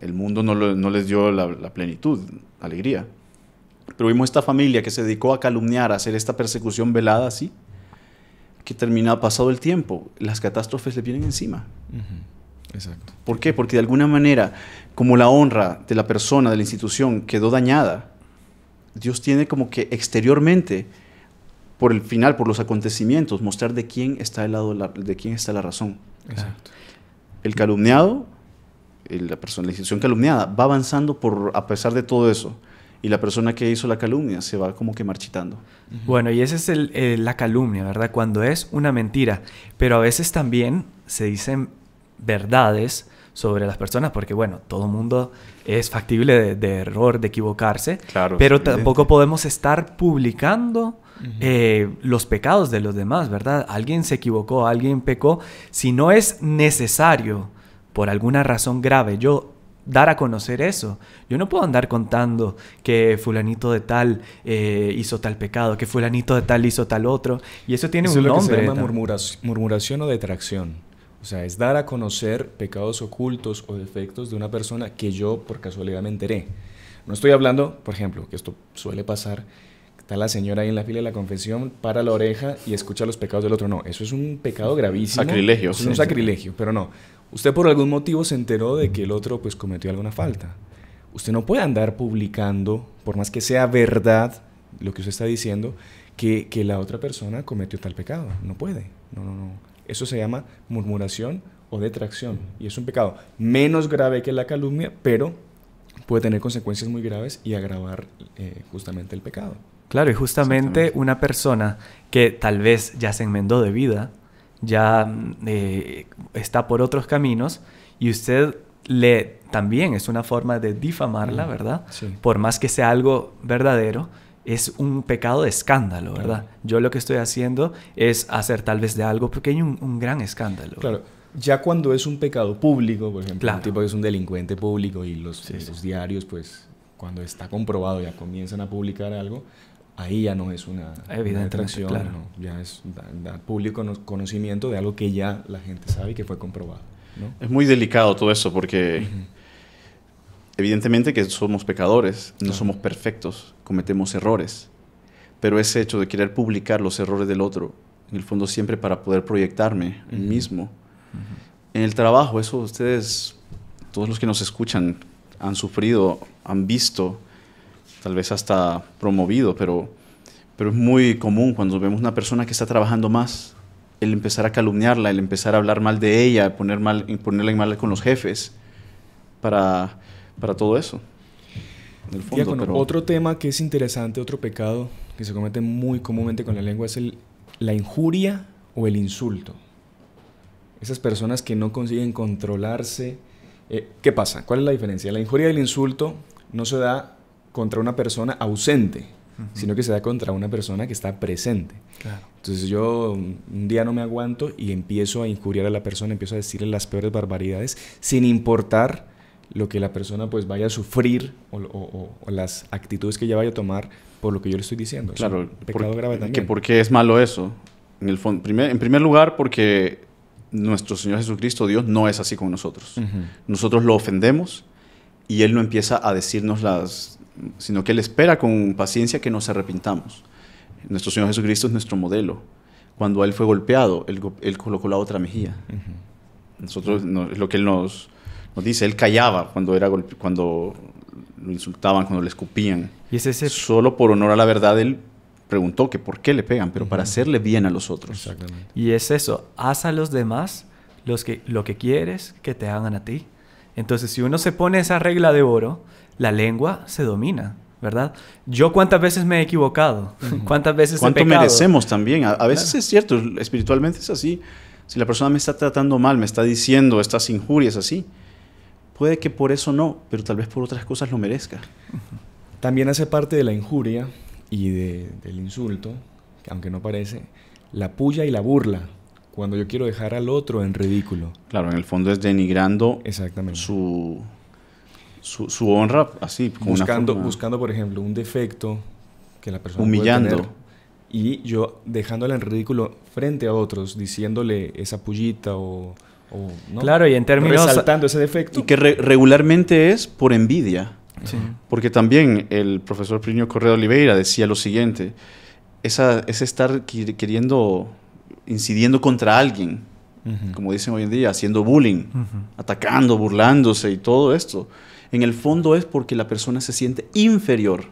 el mundo no, les dio la, la plenitud, alegría. Pero vimos esta familia que se dedicó a calumniar, a hacer esta persecución velada así, que termina pasado el tiempo, las catástrofes le vienen encima. Exacto. ¿Por qué? Porque de alguna manera, como la honra de la persona, de la institución, quedó dañada, Dios tiene como que exteriormente, por el final, por los acontecimientos, mostrar de quién está el lado, de quién está la razón. El calumniado, la personalización calumniada, va avanzando por, a pesar de todo eso. Y la persona que hizo la calumnia se va como que marchitando. Bueno, y esa es el, la calumnia, ¿verdad? Cuando es una mentira. Pero a veces también se dicen verdades sobre las personas, porque bueno, todo mundo es factible de, error, de equivocarse, pero tampoco podemos estar publicando eh, los pecados de los demás, ¿verdad? Alguien se equivocó, alguien pecó, si no es necesario por alguna razón grave, yo dar a conocer eso. Yo no puedo andar contando que fulanito de tal eh, hizo tal pecado, que fulanito de tal hizo tal otro. Y eso tiene un nombre. murmuración o detracción. O sea, es dar a conocer pecados ocultos o defectos de una persona que yo por casualidad me enteré. No estoy hablando, por ejemplo, que esto suele pasar, está la señora ahí en la fila de la confesión, para la oreja y escucha los pecados del otro. No, eso es un pecado gravísimo. Sacrilegio. sí. es un sacrilegio, pero no. Usted por algún motivo se enteró de que el otro pues cometió alguna falta. Usted no puede andar publicando, por más que sea verdad lo que usted está diciendo, que, que la otra persona cometió tal pecado. No puede. No, no, no. Eso se llama murmuración o detracción y es un pecado menos grave que la calumnia, pero puede tener consecuencias muy graves y agravar eh, justamente el pecado. Claro, y justamente una persona que tal vez ya se enmendó de vida, ya mm, eh, está por otros caminos y usted le también es una forma de difamarla, ¿verdad? Por más que sea algo verdadero, es un pecado de escándalo, ¿verdad? Yo lo que estoy haciendo es hacer tal vez de algo pequeño un, gran escándalo. Claro. Ya cuando es un pecado público, por ejemplo, un tipo que es un delincuente público y los, diarios, pues cuando está comprobado ya comienzan a publicar algo, ahí ya no es una, una atracción, ya es dar público conocimiento de algo que ya la gente sabe y que fue comprobado. Es muy delicado todo eso porque evidentemente que somos pecadores, no somos perfectos cometemos errores, pero ese hecho de querer publicar los errores del otro, en el fondo siempre para poder proyectarme el mismo. En el trabajo, eso ustedes, todos los que nos escuchan, han sufrido, han visto, tal vez hasta promovido, pero, pero es muy común cuando vemos una persona que está trabajando más, el empezar a calumniarla, el empezar a hablar mal de ella, poner mal, ponerla en mal con los jefes, para todo eso. Otro tema que es interesante, otro pecado que se comete muy comúnmente con la lengua es el, la injuria o el insulto. Esas personas que no consiguen controlarse. Eh, ¿Qué pasa? ¿Cuál es la diferencia? La injuria y el insulto no se da contra una persona ausente, sino que se da contra una persona que está presente. Entonces yo un día no me aguanto y empiezo a injuriar a la persona, empiezo a decirle las peores barbaridades, sin importar lo que la persona pues vaya a sufrir o, las actitudes que ella vaya a tomar por lo que yo le estoy diciendo. Claro, es un pecado grave también. ¿Por qué es malo eso? En, el primer, en primer lugar, porque nuestro Señor Jesucristo, Dios, no es así con nosotros. Nosotros lo ofendemos y Él no empieza a decirnos las... sino que Él espera con paciencia que nos arrepintamos. Nuestro Señor Jesucristo es nuestro modelo. Cuando Él fue golpeado, Él, colocó la otra mejilla. Nosotros, es lo que Él nos nos dice, él callaba cuando, era cuando lo insultaban, cuando le escupían. ¿Y es ese? Solo por honor a la verdad, él preguntó que por qué le pegan, pero para hacerle bien a los otros. Y es eso, haz a los demás los que, lo que quieres que te hagan a ti. Entonces, si uno se pone esa regla de oro, la lengua se domina. ¿verdad? Yo cuántas veces me he equivocado, cuántas veces ¿Cuánto he pecado? merecemos también? A, veces es cierto, espiritualmente es así. Si la persona me está tratando mal, me está diciendo estas injurias así, Puede que por eso no, pero tal vez por otras cosas lo merezca. También hace parte de la injuria y del insulto, aunque no parece, la puya y la burla, cuando yo quiero dejar al otro en ridículo. Claro, en el fondo es denigrando Exactamente. Su, su, honra así. buscando, buscando, por ejemplo, un defecto que la persona Humillando. y yo dejándola en ridículo frente a otros, diciéndole esa pullita o Claro, y en términos... Resaltando ese defecto. Y que regularmente es por envidia. Porque también el profesor Priño Correa Oliveira decía lo siguiente, esa, es estar queriendo, incidiendo contra alguien, como dicen hoy en día, haciendo bullying, atacando, burlándose y todo esto. En el fondo es porque la persona se siente inferior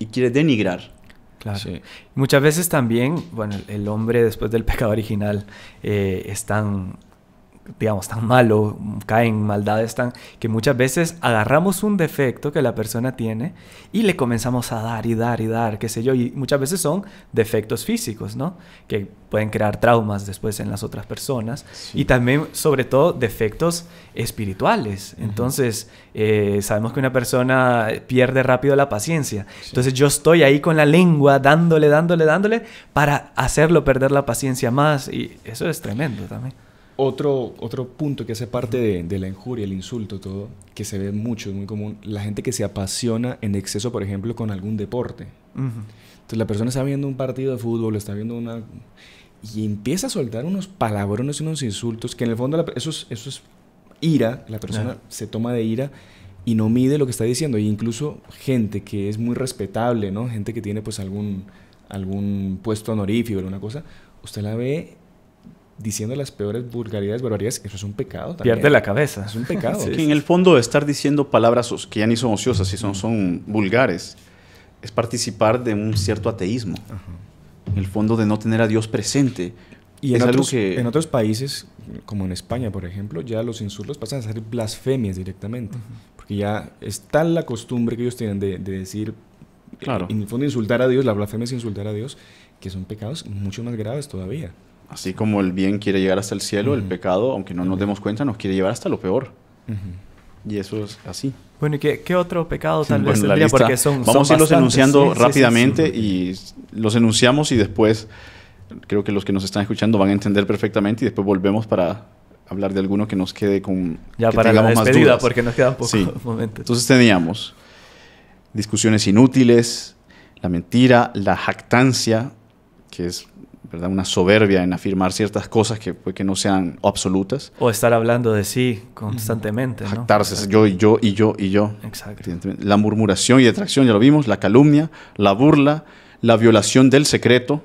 y quiere denigrar. Claro. Muchas veces también, bueno, el hombre después del pecado original eh, es digamos, tan malo, caen maldades tan... que muchas veces agarramos un defecto que la persona tiene y le comenzamos a dar y dar y dar, qué sé yo, y muchas veces son defectos físicos, ¿no? Que pueden crear traumas después en las otras personas y también, sobre todo, defectos espirituales. Entonces, eh, sabemos que una persona pierde rápido la paciencia. Entonces, yo estoy ahí con la lengua dándole, dándole, dándole para hacerlo perder la paciencia más y eso es tremendo también. Otro, otro punto que hace parte de, la injuria, el insulto, todo, que se ve mucho, es muy común, la gente que se apasiona en exceso, por ejemplo, con algún deporte. Entonces la persona está viendo un partido de fútbol, está viendo una... Y empieza a soltar unos palabrones, unos insultos, que en el fondo eso, es, eso es ira, la persona se toma de ira y no mide lo que está diciendo. Y e incluso gente que es muy respetable, ¿no? Gente que tiene pues algún, algún puesto honorífico, alguna cosa, usted la ve diciendo las peores vulgaridades, barbaridades, eso es un pecado. También. Pierde la cabeza. Es un pecado. que en el fondo estar diciendo palabras que ya ni son ociosas, si son, son vulgares, es participar de un cierto ateísmo. En el fondo de no tener a Dios presente. Y en otros, que... en otros países, como en España, por ejemplo, ya los insultos pasan a ser blasfemias directamente. Porque ya está la costumbre que ellos tienen de, decir Claro. En el fondo, insultar a Dios, la blasfemia es insultar a Dios, que son pecados mucho más graves todavía. Así como el bien quiere llegar hasta el cielo, el pecado, aunque no nos demos cuenta, nos quiere llevar hasta lo peor. Y eso es así. Bueno, ¿y qué, otro pecado tal vez sería? Porque son, Vamos a irlos enunciando rápidamente y los enunciamos y después creo que los que nos están escuchando van a entender perfectamente y después volvemos para hablar de alguno que nos quede con... que para despedida, más porque nos quedan pocos momentos. Entonces teníamos discusiones inútiles, la mentira, la jactancia, que es ¿verdad? Una soberbia en afirmar ciertas cosas que, que no sean absolutas. O estar hablando de sí constantemente. Jactarse, yo y yo y yo y yo. Exacto. La murmuración y detracción, ya lo vimos, la calumnia, la burla, la violación del secreto,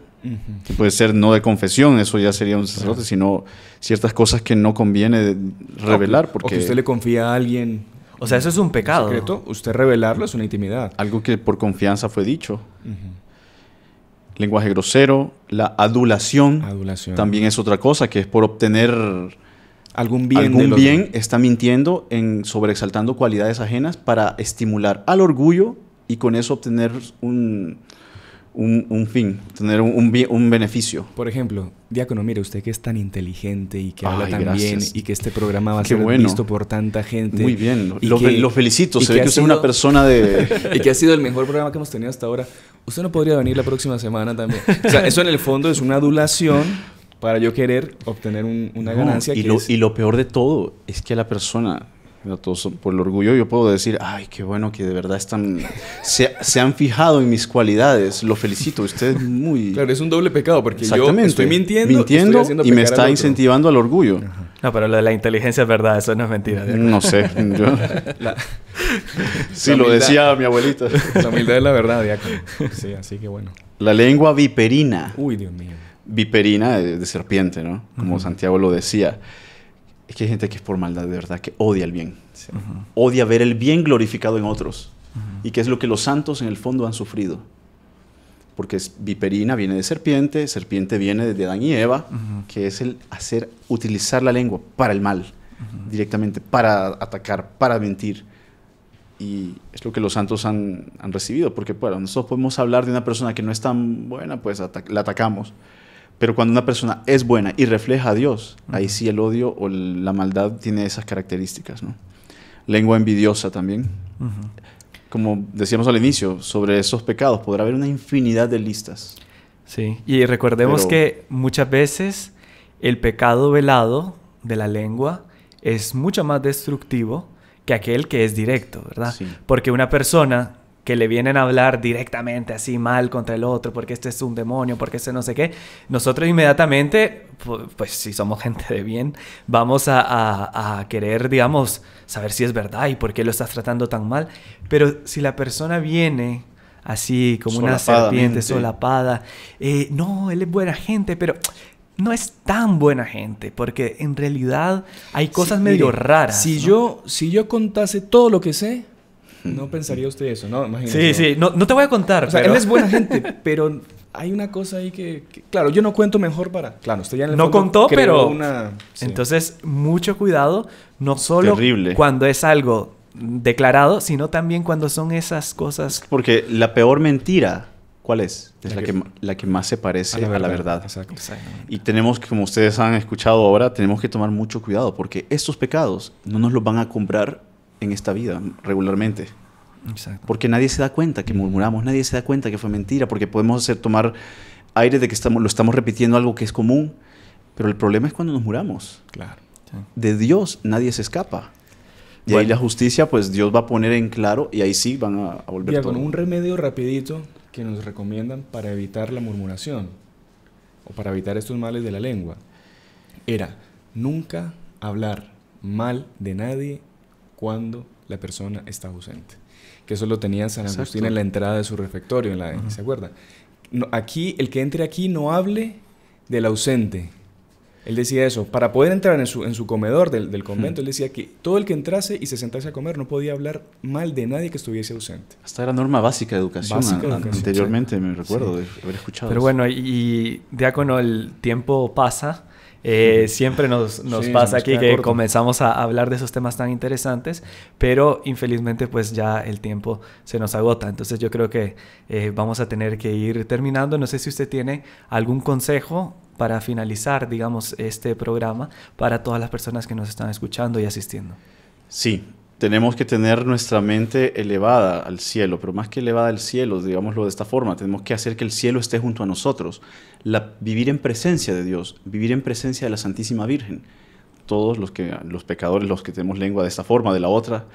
que puede ser no de confesión, eso ya sería un sacerdote, sino ciertas cosas que no conviene revelar. Ah, porque... usted le confía a alguien o sea, eso es un pecado. usted revelarlo es una intimidad. Algo que por confianza fue dicho lenguaje grosero, la adulación, también es otra cosa que es por obtener algún bien, algún bien está mintiendo en sobreexaltando cualidades ajenas para estimular al orgullo y con eso obtener un, un, fin, tener un, un, beneficio. Por ejemplo, Diácono, mire, usted que es tan inteligente y que habla tan bien y que este programa va a ser visto por tanta gente. Muy bien, lo, felicito, se ve que usted es una persona de... y que ha sido el mejor programa que hemos tenido hasta ahora. Usted no podría venir la próxima semana también. O sea, eso en el fondo es una adulación para yo querer obtener una ganancia. Y, lo, y lo peor de todo es que la persona por el orgullo yo puedo decir, ay, qué bueno que de verdad están, se, han fijado en mis cualidades, lo felicito, usted es muy... Claro, es un doble pecado porque yo estoy mintiendo, y me está incentivando al orgullo. No, pero lo de la inteligencia es verdad, eso no es mentira. No sé, yo... Sí, lo decía mi abuelita. La humildad es la verdad, ya Sí, así que bueno. La lengua viperina. Uy, Dios mío. Viperina de, serpiente, ¿no? Como Santiago lo decía es que hay gente que es por maldad de verdad, que odia el bien. Odia ver el bien glorificado en otros. Y que es lo que los santos en el fondo han sufrido. Porque es, viperina viene de serpiente, serpiente viene de Adán y Eva, que es el hacer, utilizar la lengua para el mal, directamente, para atacar, para mentir. Y es lo que los santos han, recibido, porque bueno, nosotros podemos hablar de una persona que no es tan buena, pues la atacamos. Pero cuando una persona es buena y refleja a Dios, ahí sí el odio o la maldad tiene esas características, ¿no? Lengua envidiosa también. Como decíamos al inicio, sobre esos pecados podrá haber una infinidad de listas. Sí, y recordemos que muchas veces el pecado velado de la lengua es mucho más destructivo que aquel que es directo, ¿verdad? Porque una persona que le vienen a hablar directamente así mal contra el otro, porque este es un demonio, porque este no sé qué, nosotros inmediatamente, pues, si somos gente de bien, vamos a, querer, digamos, saber si es verdad y por qué lo estás tratando tan mal. Pero si la persona viene así como una serpiente solapada. Eh, no, él es buena gente, pero no es tan buena gente, porque en realidad hay cosas medio raras. Si, yo, si yo contase todo lo que sé, no pensaría usted eso, ¿no? sí, sí, no, no, te voy a contar. él es buena gente, pero hay una cosa ahí que, Claro, yo no cuento mejor para. Claro, estoy ya en el No contó, pero. Entonces, mucho cuidado, no solo cuando es algo declarado, sino también cuando son esas cosas. Porque la peor mentira. ¿Cuál es? Es la, que, la que más se parece a la verdad. Y tenemos que, como ustedes han escuchado ahora, tenemos que tomar mucho cuidado porque estos pecados no nos los van a comprar en esta vida regularmente. Porque nadie se da cuenta que murmuramos, nadie se da cuenta que fue mentira, porque podemos hacer tomar aire de que estamos, lo estamos repitiendo algo que es común, pero el problema es cuando nos muramos. Claro. De Dios nadie se escapa. Y ahí la justicia, pues Dios va a poner en claro y ahí sí van a, volver todo. con un remedio rapidito que nos recomiendan para evitar la murmuración o para evitar estos males de la lengua era nunca hablar mal de nadie cuando la persona está ausente. Que eso lo tenía San Agustín en la entrada de su refectorio, en la, ¿se acuerda? aquí, el que entre aquí no hable del ausente. Él decía eso. Para poder entrar en su, comedor del, convento, él decía que todo el que entrase y se sentase a comer no podía hablar mal de nadie que estuviese ausente. Hasta era norma básica de educación, anteriormente, me recuerdo haber escuchado. Pero bueno, y Diácono, el tiempo pasa. Eh, siempre nos, pasa aquí que comenzamos a hablar de esos temas tan interesantes, pero infelizmente pues ya el tiempo se nos agota. Entonces yo creo que eh, vamos a tener que ir terminando. No sé si usted tiene algún consejo para finalizar, digamos, este programa para todas las personas que nos están escuchando y asistiendo. Sí, tenemos que tener nuestra mente elevada al cielo, pero más que elevada al cielo, digámoslo de esta forma, tenemos que hacer que el cielo esté junto a nosotros, vivir en presencia de Dios, vivir en presencia de la Santísima Virgen. Todos los, que, los pecadores, los que tenemos lengua de esta forma, de la otra,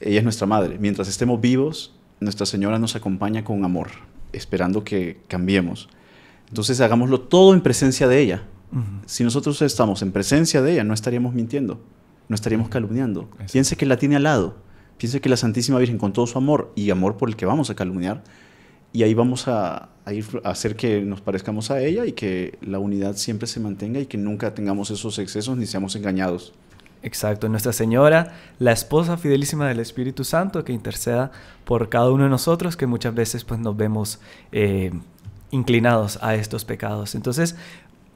ella es nuestra madre. Mientras estemos vivos, Nuestra Señora nos acompaña con amor, esperando que cambiemos. Entonces hagámoslo todo en presencia de ella. Si nosotros estamos en presencia de ella, no estaríamos mintiendo no estaríamos calumniando. Piense que la tiene al lado. Piense que la Santísima Virgen, con todo su amor y amor por el que vamos a calumniar, y ahí vamos a, ir a hacer que nos parezcamos a ella y que la unidad siempre se mantenga y que nunca tengamos esos excesos ni seamos engañados. Exacto, Nuestra Señora, la esposa fidelísima del Espíritu Santo, que interceda por cada uno de nosotros, que muchas veces pues, nos vemos eh, inclinados a estos pecados. Entonces,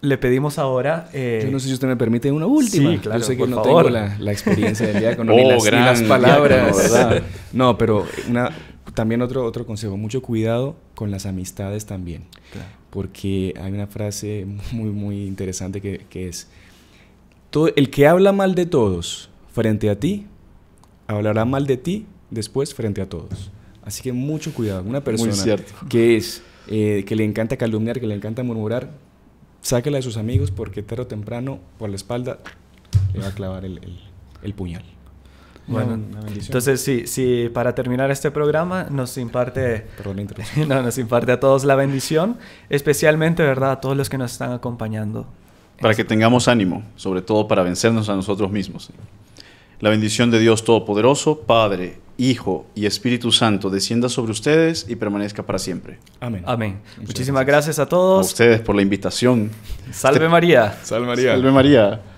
le pedimos ahora. Eh, Yo no sé si usted me permite una última. Sí, claro, Yo sé que no tengo la, experiencia del diácono con oh, ni, las, palabras. no, pero una, también otro, otro consejo: mucho cuidado con las amistades también. Claro. Porque hay una frase muy, muy interesante que, es: el que habla mal de todos frente a ti, hablará mal de ti después frente a todos. Así que mucho cuidado. Una persona que es. Eh, que le encanta calumniar, que le encanta murmurar, sáquela de sus amigos porque tarde o temprano por la espalda le va a clavar el, puñal. Bueno, entonces sí, sí, para terminar este programa nos imparte, Perdón, no, nos imparte a todos la bendición, especialmente, ¿verdad?, a todos los que nos están acompañando. Para que tengamos ánimo, sobre todo para vencernos a nosotros mismos. La bendición de Dios Todopoderoso, Padre, Hijo y Espíritu Santo descienda sobre ustedes y permanezca para siempre. Amén. Amén. Muchísimas gracias. a todos. A ustedes por la invitación. Salve este- María. Salve María. Salve María.